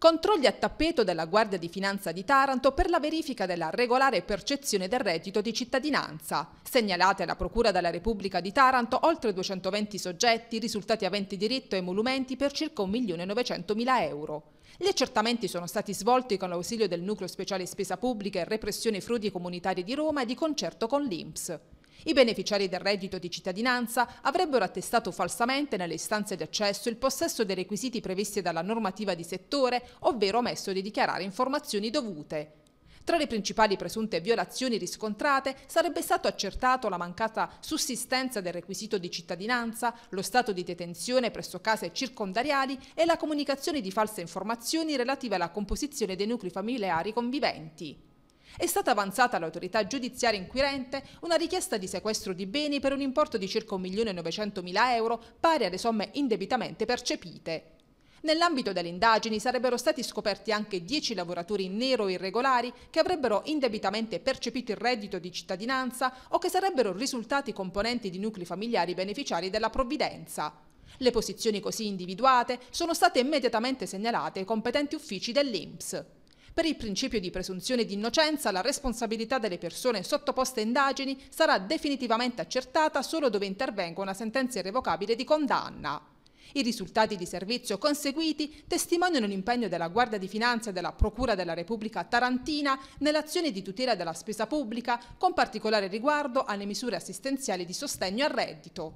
Controlli a tappeto della Guardia di Finanza di Taranto per la verifica della regolare percezione del reddito di cittadinanza. Segnalate alla Procura della Repubblica di Taranto oltre 220 soggetti, risultati aventi diritto a emolumenti per circa 1.900.000 euro. Gli accertamenti sono stati svolti con l'ausilio del Nucleo Speciale Spesa Pubblica e Repressione Frodi Comunitarie di Roma e di concerto con l'INPS. I beneficiari del reddito di cittadinanza avrebbero attestato falsamente nelle istanze di accesso il possesso dei requisiti previsti dalla normativa di settore, ovvero omesso di dichiarare informazioni dovute. Tra le principali presunte violazioni riscontrate sarebbe stato accertato la mancata sussistenza del requisito di cittadinanza, lo stato di detenzione presso case circondariali e la comunicazione di false informazioni relative alla composizione dei nuclei familiari conviventi. È stata avanzata all'autorità giudiziaria inquirente una richiesta di sequestro di beni per un importo di circa 1.900.000 euro pari alle somme indebitamente percepite. Nell'ambito delle indagini sarebbero stati scoperti anche 10 lavoratori in nero irregolari che avrebbero indebitamente percepito il reddito di cittadinanza o che sarebbero risultati componenti di nuclei familiari beneficiari della provvidenza. Le posizioni così individuate sono state immediatamente segnalate ai competenti uffici dell'INPS. Per il principio di presunzione di innocenza, la responsabilità delle persone sottoposte a indagini sarà definitivamente accertata solo dove intervenga una sentenza irrevocabile di condanna. I risultati di servizio conseguiti testimoniano l'impegno della Guardia di Finanza e della Procura della Repubblica Tarantina nell'azione di tutela della spesa pubblica, con particolare riguardo alle misure assistenziali di sostegno al reddito.